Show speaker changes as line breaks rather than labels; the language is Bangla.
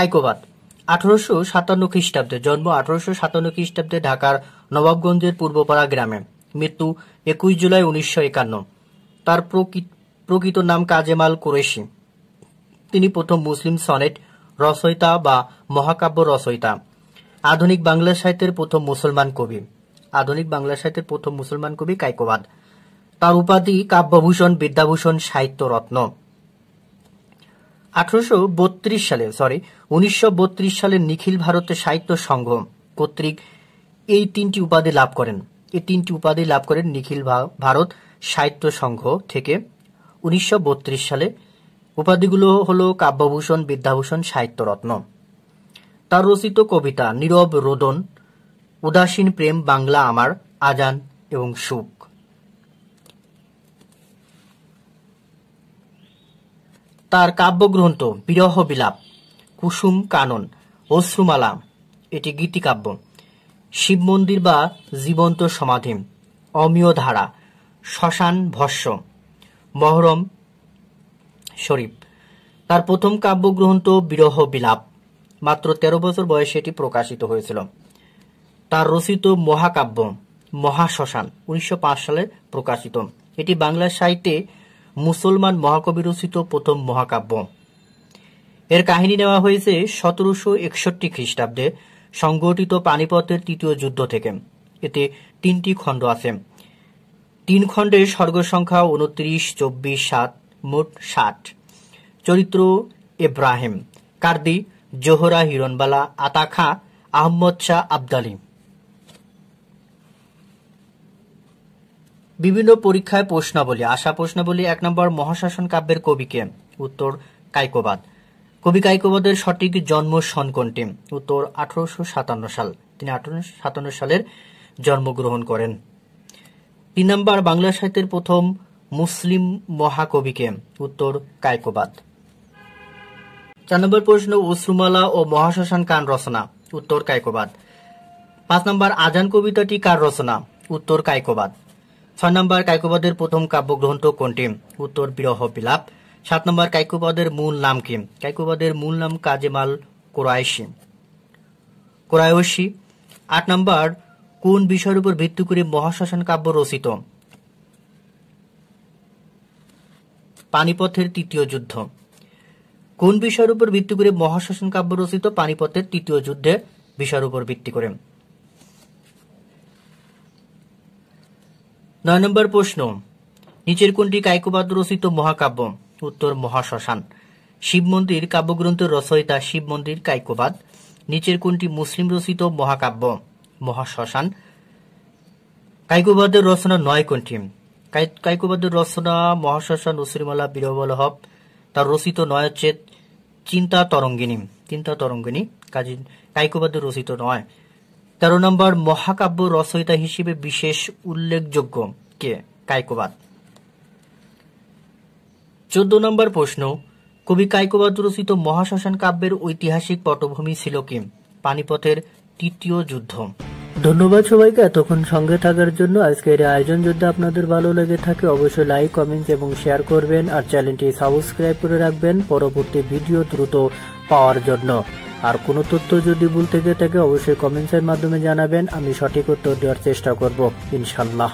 সাইকোবাদ আঠারোশো সাতান্ন খ্রিস্টাব্দে জন্ম আঠারোশো সাতান্ন খ্রিস্টাব্দে ঢাকার নবাবগঞ্জের পূর্বপাড়া গ্রামে মৃত্যু একুশ জুলাই উনিশশো একান্ন তার প্রকৃত নাম কাজেমাল কুরেশি তিনি প্রথম মুসলিম সনেট রচয়িতা বা মহাকাব্য রচয়িতা আধুনিক বাংলা সাহিত্যের প্রথম মুসলমান কবি আধুনিক বাংলা সাহিত্যের প্রথম মুসলমান কবি কাইকোবাদ তার উপাধি কাব্যভূষণ বিদ্যাভূষণ সাহিত্যরত্ন আঠারোশো সালে সরি উনিশশো সালে নিখিল ভারতের সাহিত্য সংঘ কর্তৃক এই তিনটি উপাধি লাভ করেন এই তিনটি উপাধি লাভ করেন নিখিল ভারত সাহিত্য সংঘ থেকে উনিশশো সালে উপাধিগুলো হলো কাব্যভূষণ বিদ্যাভূষণ সাহিত্যরত্ন তার রচিত কবিতা নীরব রোদন উদাসীন প্রেম বাংলা আমার আজান এবং সুখ তার কাব্যগ্রন্থ বিরহ বিলাপ কুসুম কানন অশ্রুমালা এটি গীতিকাব্য শিব মন্দির বা জীবন্ত সমাধি অমীয় ধারা শ্মশান ভস্য মহরম শরীফ তার প্রথম কাব্যগ্রন্থ বিরহ বিলাপ মাত্র ১৩ বছর বয়সে এটি প্রকাশিত হয়েছিল তার রচিত মহাকাব্য মহাশ্মশান উনিশশো সালে প্রকাশিত এটি বাংলা সাহিত্যে মুসলমান মহাকবি রচিত প্রথম মহাকাব্য এর কাহিনী নেওয়া হয়েছে সতেরোশো একষট্টি খ্রিস্টাব্দে সংগঠিত পানিপথের তৃতীয় যুদ্ধ থেকে এতে তিনটি খণ্ড আছে তিন খণ্ডের স্বর্গ সংখ্যা উনত্রিশ চব্বিশ সাত মোট ষাট চরিত্র এব্রাহিম কার্দি জোহরা হিরণবালা আতাখা আহম্মদ শাহ আবদালিম বিভিন্ন পরীক্ষায় প্রশ্নাবলী আশা প্রশ্নাবলী এক নম্বর মহাশাসন কাব্যের কবিকে উত্তর কাইকোবাদ কবি কাইকোবাদের সঠিক জন্ম সন কোনটি উত্তর আঠারোশো সাতান্ন সাল তিনি আঠারোশো সাতান্ন সালের জন্মগ্রহণ করেন তিন নম্বর বাংলা সাহিত্যের প্রথম মুসলিম মহাকবিকে উত্তর কায়কোবাদ চার নম্বর প্রশ্ন অশ্রুমালা ও মহাশ্মশান কান রচনা উত্তর কায়কোবাদ পাঁচ নম্বর আজান কবিতাটি কার রচনা উত্তর কায়কোবাদ ছয় নম্বর কায়কুপদের প্রথম কাব্যগ্রন্থ কোনটি উত্তর বিরহ বিলাপ সাত নম্বর কায়কুপদের মূল নাম কি কায়কুপদের মূল নাম কাজেমাল কোরআশি কোরআশি আট নম্বর কোন বিষয়ের উপর ভিত্তি করে মহাশ্মশান কাব্য রচিত পানিপথের তৃতীয় যুদ্ধ কোন বিষয়ের উপর ভিত্তি করে মহাশ্মশান কাব্য রচিত পানিপথের তৃতীয় যুদ্ধে বিষয়ের উপর ভিত্তি করে নয় নম্বর প্রশ্ন নিচের কোনটি কায়কোবাদ রচিত মহাকাব্য উত্তর মহাশ্মশান শিব মন্দির কাব্যগ্রন্থের রচয়িতা শিব মন্দির কায়কোবাদ নিচের কোনটি মুসলিম রচিত মহাকাব্য মহাশ্মশান কায়কোবাদের রচনা নয় কোনটি কায়কোবাদের রচনা মহাশ্মশান নসরিমালা বিরবলহব তার রচিত নয় হচ্ছে চিন্তা তরঙ্গিনী চিন্তা তরঙ্গিনী কাজী কায়কোবাদের রচিত নয় তেরো নম্বর মহাকাব্য রচয়িতা হিসেবে বিশেষ উল্লেখযোগ্য কে কায়কোবাদ চোদ্দ নম্বর প্রশ্ন কবি কায়কোবাদ রচিত মহাশ্মশান কাব্যের ঐতিহাসিক পটভূমি ছিল কি পানিপথের তৃতীয় যুদ্ধ ধন্যবাদ সবাইকে এতক্ষণ সঙ্গে থাকার জন্য আজকের আয়োজন যদি আপনাদের ভালো লেগে থাকে অবশ্যই লাইক কমেন্ট এবং শেয়ার করবেন আর চ্যানেলটি সাবস্ক্রাইব করে রাখবেন পরবর্তী ভিডিও দ্রুত পাওয়ার জন্য আর কোনো তথ্য যদি ভুল থেকে থাকে অবশ্যই কমেন্টসের মাধ্যমে জানাবেন আমি সঠিক উত্তর দেওয়ার চেষ্টা করব ইনশাল্লাহ